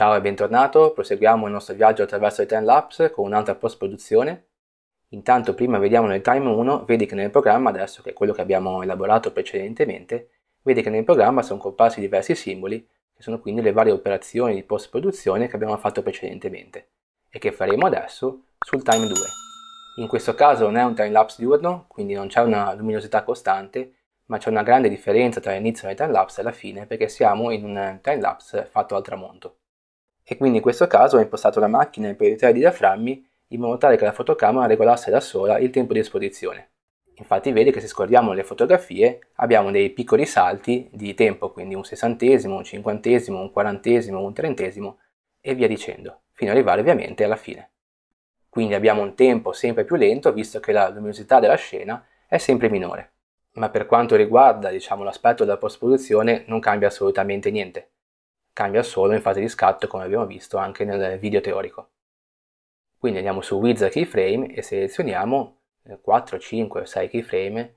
Ciao e bentornato, proseguiamo il nostro viaggio attraverso i timelapse con un'altra post produzione. Intanto prima vediamo nel time 1, vedi che nel programma adesso, che è quello che abbiamo elaborato precedentemente, vedi che nel programma sono comparsi diversi simboli, che sono quindi le varie operazioni di post produzione che abbiamo fatto precedentemente e che faremo adesso sul time 2. In questo caso non è un timelapse diurno, quindi non c'è una luminosità costante, ma c'è una grande differenza tra l'inizio del timelapse e la fine perché siamo in un timelapse fatto al tramonto e quindi in questo caso ho impostato la macchina per i tre diaframmi in modo tale che la fotocamera regolasse da sola il tempo di esposizione. Infatti vedi che se scordiamo le fotografie abbiamo dei piccoli salti di tempo, quindi un sessantesimo, un cinquantesimo, un quarantesimo, un trentesimo e via dicendo, fino ad arrivare ovviamente alla fine. Quindi abbiamo un tempo sempre più lento visto che la luminosità della scena è sempre minore. Ma per quanto riguarda diciamo, l'aspetto della post-produzione non cambia assolutamente niente cambia solo in fase di scatto come abbiamo visto anche nel video teorico. Quindi andiamo su Wizard Keyframe e selezioniamo 4, 5, o 6 keyframe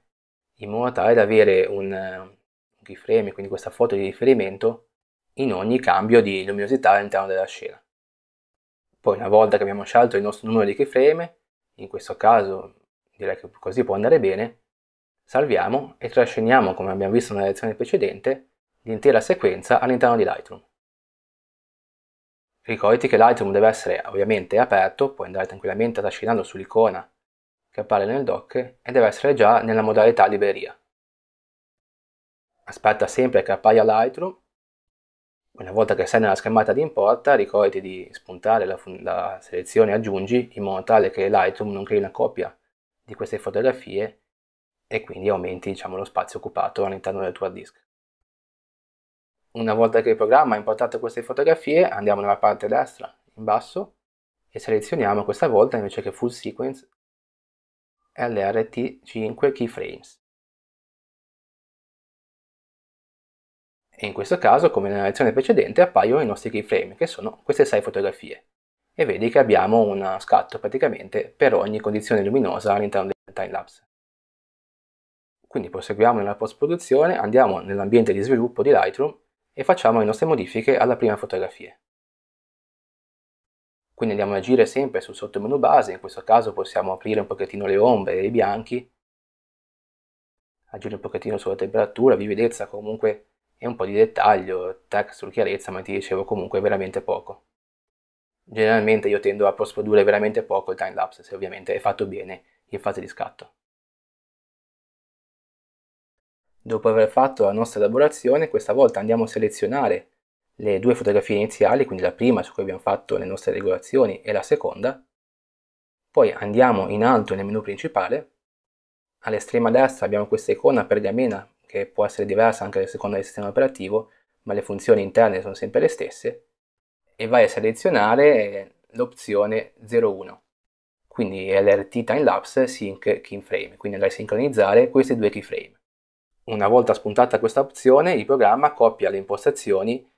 in modo tale da avere eh, un keyframe, quindi questa foto di riferimento, in ogni cambio di luminosità all'interno della scena. Poi una volta che abbiamo scelto il nostro numero di keyframe, in questo caso direi che così può andare bene, salviamo e trasciniamo, come abbiamo visto nella lezione precedente, l'intera sequenza all'interno di Lightroom. Ricordati che Lightroom deve essere ovviamente aperto, puoi andare tranquillamente trascinando sull'icona che appare nel dock e deve essere già nella modalità libreria. Aspetta sempre che appaia Lightroom. Una volta che sei nella schermata di importa, ricordati di spuntare la, la selezione aggiungi in modo tale che Lightroom non crei una copia di queste fotografie e quindi aumenti diciamo, lo spazio occupato all'interno del tuo hard disk. Una volta che il programma ha importato queste fotografie, andiamo nella parte destra, in basso, e selezioniamo questa volta invece che Full Sequence LRT5 Keyframes. E in questo caso, come nella lezione precedente, appaiono i nostri keyframe, che sono queste 6 fotografie. E vedi che abbiamo un scatto praticamente per ogni condizione luminosa all'interno del timelapse. Quindi proseguiamo nella post-produzione, andiamo nell'ambiente di sviluppo di Lightroom e facciamo le nostre modifiche alla prima fotografia. Quindi andiamo ad agire sempre sul sottomenu base, in questo caso possiamo aprire un pochettino le ombre e i bianchi, agire un pochettino sulla temperatura, vividezza comunque e un po' di dettaglio, tac sul chiarezza, ma ti dicevo comunque veramente poco. Generalmente io tendo a post veramente poco il timelapse, se ovviamente è fatto bene in fase di scatto. Dopo aver fatto la nostra elaborazione, questa volta andiamo a selezionare le due fotografie iniziali, quindi la prima su cui abbiamo fatto le nostre regolazioni e la seconda. Poi andiamo in alto nel menu principale. All'estrema destra abbiamo questa icona pergamena che può essere diversa anche a seconda del sistema operativo, ma le funzioni interne sono sempre le stesse. E vai a selezionare l'opzione 01 quindi LRT time lapse sync keyframe quindi andrai a sincronizzare questi due keyframe una volta spuntata questa opzione, il programma copia le impostazioni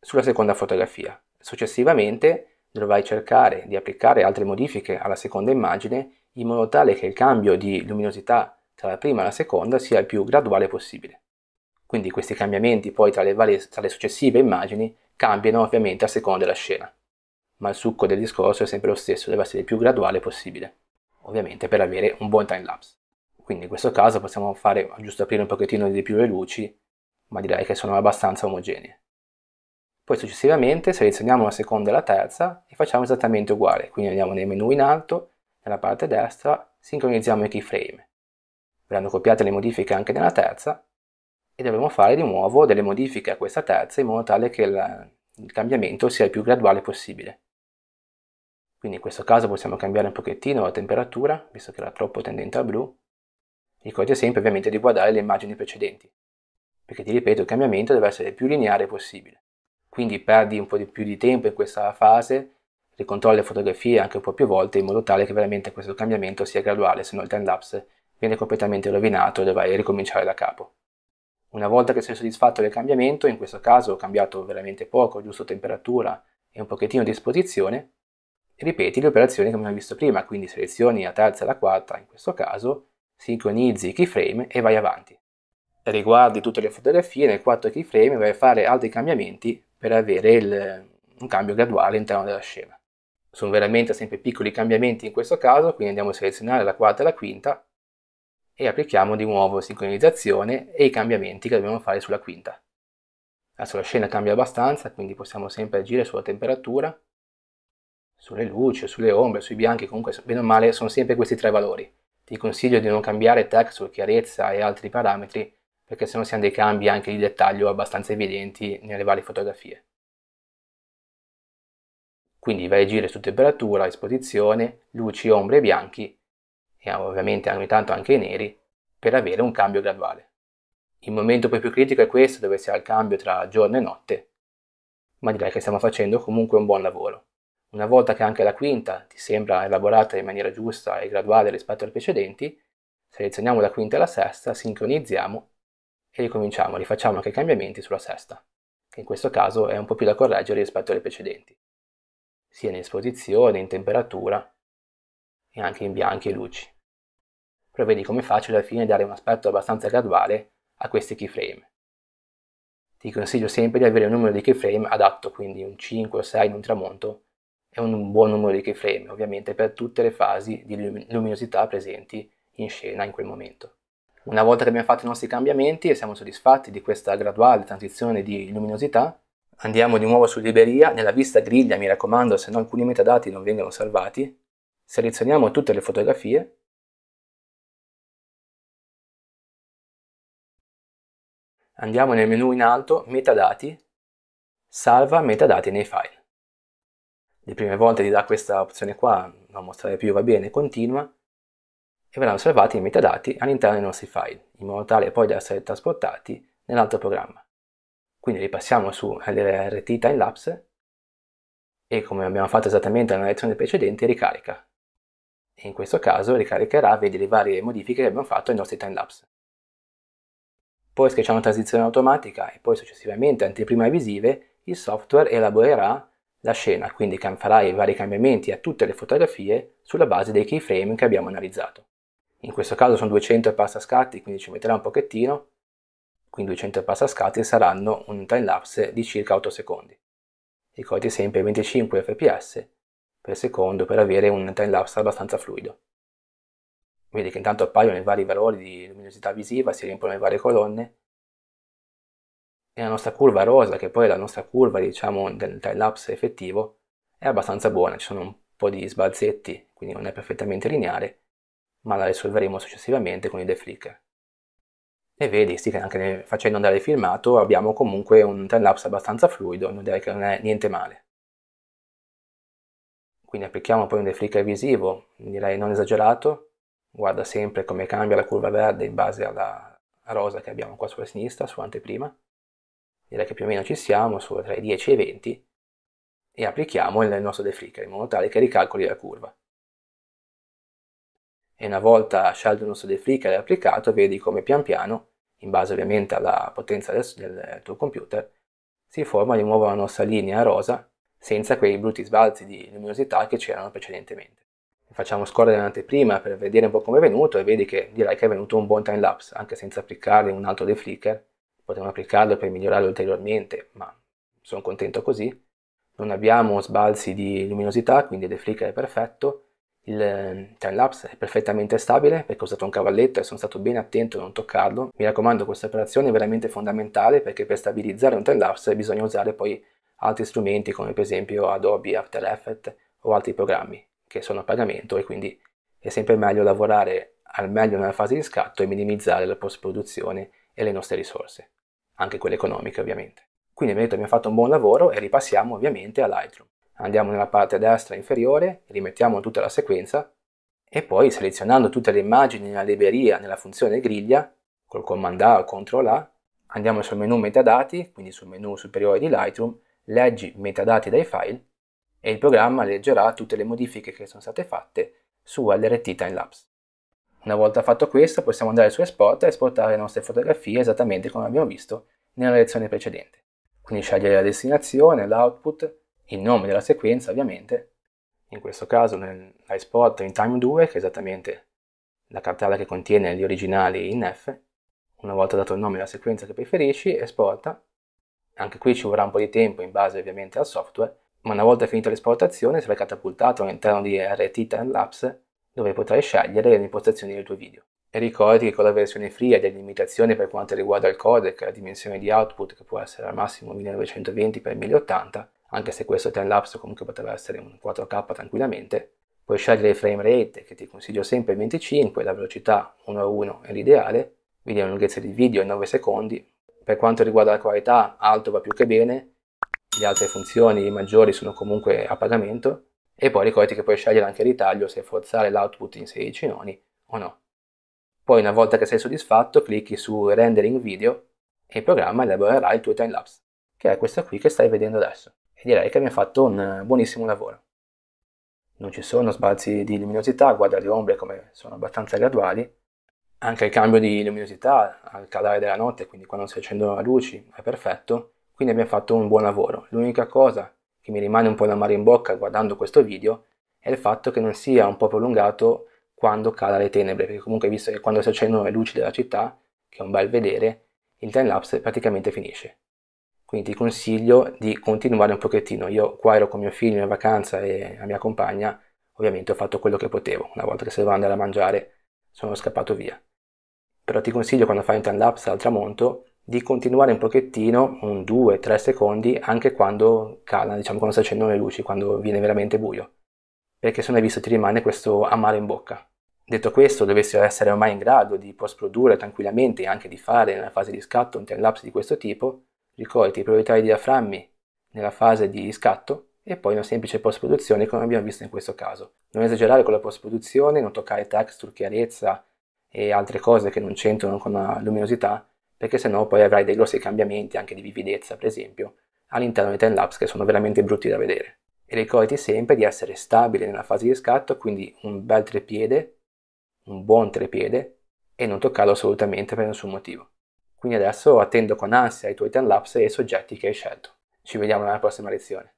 sulla seconda fotografia. Successivamente dovrai cercare di applicare altre modifiche alla seconda immagine in modo tale che il cambio di luminosità tra la prima e la seconda sia il più graduale possibile. Quindi questi cambiamenti poi tra le, varie, tra le successive immagini cambiano ovviamente a seconda della scena, ma il succo del discorso è sempre lo stesso, deve essere il più graduale possibile, ovviamente per avere un buon time lapse. Quindi in questo caso possiamo fare, giusto aprire un pochettino di più le luci, ma direi che sono abbastanza omogenee. Poi successivamente selezioniamo la seconda e la terza e facciamo esattamente uguale, quindi andiamo nel menu in alto, nella parte destra, sincronizziamo i keyframe. Verranno copiate le modifiche anche nella terza e dovremo fare di nuovo delle modifiche a questa terza in modo tale che il, il cambiamento sia il più graduale possibile. Quindi in questo caso possiamo cambiare un pochettino la temperatura, visto che era troppo tendente a blu, Ricordati sempre ovviamente di guardare le immagini precedenti, perché ti ripeto il cambiamento deve essere il più lineare possibile. Quindi perdi un po' di più di tempo in questa fase, ricontrolli le fotografie anche un po' più volte in modo tale che veramente questo cambiamento sia graduale, se no il time lapse viene completamente rovinato e dovrai ricominciare da capo. Una volta che sei soddisfatto del cambiamento, in questo caso ho cambiato veramente poco, giusto temperatura e un pochettino di esposizione, ripeti le operazioni che abbiamo visto prima, quindi selezioni la terza e la quarta in questo caso sincronizzi i keyframe e vai avanti. Riguardi tutte le fotografie, nel quarto keyframe vai a fare altri cambiamenti per avere il, un cambio graduale all'interno della scena. Sono veramente sempre piccoli cambiamenti in questo caso, quindi andiamo a selezionare la quarta e la quinta e applichiamo di nuovo sincronizzazione e i cambiamenti che dobbiamo fare sulla quinta. Adesso la scena cambia abbastanza, quindi possiamo sempre agire sulla temperatura, sulle luci, sulle ombre, sui bianchi, comunque bene o male sono sempre questi tre valori ti consiglio di non cambiare tag su chiarezza e altri parametri perché sennò si hanno dei cambi anche di dettaglio abbastanza evidenti nelle varie fotografie. Quindi vai a girare su temperatura, esposizione, luci, ombre e bianchi e ovviamente ogni tanto anche i neri per avere un cambio graduale. Il momento poi più critico è questo dove si ha il cambio tra giorno e notte, ma direi che stiamo facendo comunque un buon lavoro. Una volta che anche la quinta ti sembra elaborata in maniera giusta e graduale rispetto alle precedenti, selezioniamo la quinta e la sesta, sincronizziamo e ricominciamo, rifacciamo anche i cambiamenti sulla sesta, che in questo caso è un po' più da correggere rispetto alle precedenti, sia in esposizione, in temperatura e anche in bianchi e luci. Però vedi come facile alla fine dare un aspetto abbastanza graduale a questi keyframe. Ti consiglio sempre di avere un numero di keyframe adatto, quindi un 5 o 6 in un tramonto, e un buon numero di keyframe, ovviamente per tutte le fasi di luminosità presenti in scena in quel momento. Una volta che abbiamo fatto i nostri cambiamenti e siamo soddisfatti di questa graduale transizione di luminosità, andiamo di nuovo su libreria, nella vista griglia mi raccomando, se no alcuni metadati non vengono salvati, selezioniamo tutte le fotografie andiamo nel menu in alto metadati, salva metadati nei file le prime volte ti dà questa opzione qua, non mostrare più va bene, continua, e verranno salvati i metadati all'interno dei nostri file, in modo tale poi da essere trasportati nell'altro programma. Quindi ripassiamo su LRT timelapse e come abbiamo fatto esattamente nella lezione precedente ricarica. E in questo caso ricaricherà, vedi le varie modifiche che abbiamo fatto ai nostri timelapse. Poi schiacciamo transizione automatica e poi successivamente anteprima visive, il software elaborerà la scena, quindi farà i vari cambiamenti a tutte le fotografie sulla base dei keyframe che abbiamo analizzato. In questo caso sono 200 e passa scatti, quindi ci metterà un pochettino, quindi 200 e passa scatti saranno un time lapse di circa 8 secondi. Ricordi sempre 25 fps per secondo per avere un time lapse abbastanza fluido. Vedi che intanto appaiono i vari valori di luminosità visiva, si riempiono le varie colonne e la nostra curva rosa, che poi è la nostra curva diciamo del time lapse effettivo, è abbastanza buona, ci sono un po' di sbalzetti, quindi non è perfettamente lineare, ma la risolveremo successivamente con i deflicker. E vedi, sì, che anche facendo andare il filmato abbiamo comunque un time lapse abbastanza fluido, non direi che non è niente male. Quindi applichiamo poi un deflicker visivo, direi non esagerato, guarda sempre come cambia la curva verde in base alla rosa che abbiamo qua sulla sinistra, su anteprima direi che più o meno ci siamo, su tra i 10 e i 20, e applichiamo il nostro deflicker in modo tale che ricalcoli la curva. E una volta scelto il nostro deflicker e applicato, vedi come pian piano, in base ovviamente alla potenza del, del tuo computer, si forma di nuovo la nostra linea rosa senza quei brutti sbalzi di luminosità che c'erano precedentemente. Facciamo scorrere l'anteprima per vedere un po' come è venuto e vedi che direi che è venuto un buon time lapse anche senza applicare un altro deflicker potevano applicarlo per migliorarlo ulteriormente, ma sono contento così. Non abbiamo sbalzi di luminosità, quindi il flicker è perfetto. Il ehm, timelapse è perfettamente stabile perché ho usato un cavalletto e sono stato ben attento a non toccarlo. Mi raccomando, questa operazione è veramente fondamentale perché per stabilizzare un timelapse bisogna usare poi altri strumenti come per esempio Adobe After Effects o altri programmi che sono a pagamento e quindi è sempre meglio lavorare al meglio nella fase di scatto e minimizzare la post produzione e le nostre risorse, anche quelle economiche ovviamente. Quindi abbiamo detto abbiamo fatto un buon lavoro e ripassiamo ovviamente a Lightroom. Andiamo nella parte destra inferiore, rimettiamo tutta la sequenza e poi selezionando tutte le immagini nella libreria nella funzione griglia, col comando A o CTRL A, andiamo sul menu metadati, quindi sul menu superiore di Lightroom, leggi metadati dai file e il programma leggerà tutte le modifiche che sono state fatte su LRT Timelapse. Una volta fatto questo possiamo andare su Esport e esportare le nostre fotografie esattamente come abbiamo visto nella lezione precedente. Quindi scegliere la destinazione, l'output, il nome della sequenza ovviamente, in questo caso l'export in time 2 che è esattamente la cartella che contiene gli originali in F. Una volta dato il nome della sequenza che preferisci, esporta. Anche qui ci vorrà un po' di tempo in base ovviamente al software, ma una volta finita l'esportazione sarà catapultato all'interno di RT Time Lapse dove potrai scegliere le impostazioni del tuo video. E ricordi che con la versione free hai delle limitazioni per quanto riguarda il codec e la dimensione di output che può essere al massimo 1920x1080, anche se questo time lapse comunque potrebbe essere un 4K tranquillamente. Puoi scegliere il frame rate che ti consiglio sempre 25, la velocità 1 a 1 è l'ideale, video lunghezza di video 9 secondi. Per quanto riguarda la qualità, alto va più che bene, le altre funzioni maggiori sono comunque a pagamento e poi ricordati che puoi scegliere anche il ritaglio se forzare l'output in 16 noni o no. Poi una volta che sei soddisfatto clicchi su Rendering Video e il programma elaborerà il tuo timelapse, che è questo qui che stai vedendo adesso. E direi che abbiamo fatto un buonissimo lavoro. Non ci sono sbalzi di luminosità, guarda le ombre come sono abbastanza graduali, anche il cambio di luminosità al calare della notte, quindi quando si accendono le luci, è perfetto. Quindi abbiamo fatto un buon lavoro. L'unica cosa che mi rimane un po' mare in bocca guardando questo video è il fatto che non sia un po' prolungato quando cala le tenebre, perché comunque visto che quando si accendono le luci della città, che è un bel vedere, il time lapse praticamente finisce. Quindi ti consiglio di continuare un pochettino. Io qua ero con mio figlio in vacanza e la mia compagna, ovviamente ho fatto quello che potevo. Una volta che se doveva andare a mangiare, sono scappato via. Però ti consiglio quando fai un time lapse al tramonto di continuare un pochettino, un 2-3 secondi, anche quando cala, diciamo quando si accendono le luci, quando viene veramente buio, perché se non hai visto ti rimane questo amaro in bocca. Detto questo, dovessi essere ormai in grado di post-produrre tranquillamente e anche di fare nella fase di scatto un time-lapse di questo tipo, ricordi i proprietari di diaframmi nella fase di scatto e poi una semplice post-produzione come abbiamo visto in questo caso. Non esagerare con la post-produzione, non toccare texture, chiarezza e altre cose che non c'entrano con la luminosità, perché sennò poi avrai dei grossi cambiamenti anche di vividezza, per esempio, all'interno dei timelapse che sono veramente brutti da vedere. E ricordati sempre di essere stabile nella fase di scatto, quindi un bel trepiede, un buon trepiede, e non toccarlo assolutamente per nessun motivo. Quindi adesso attendo con ansia i tuoi timelapse e i soggetti che hai scelto. Ci vediamo nella prossima lezione.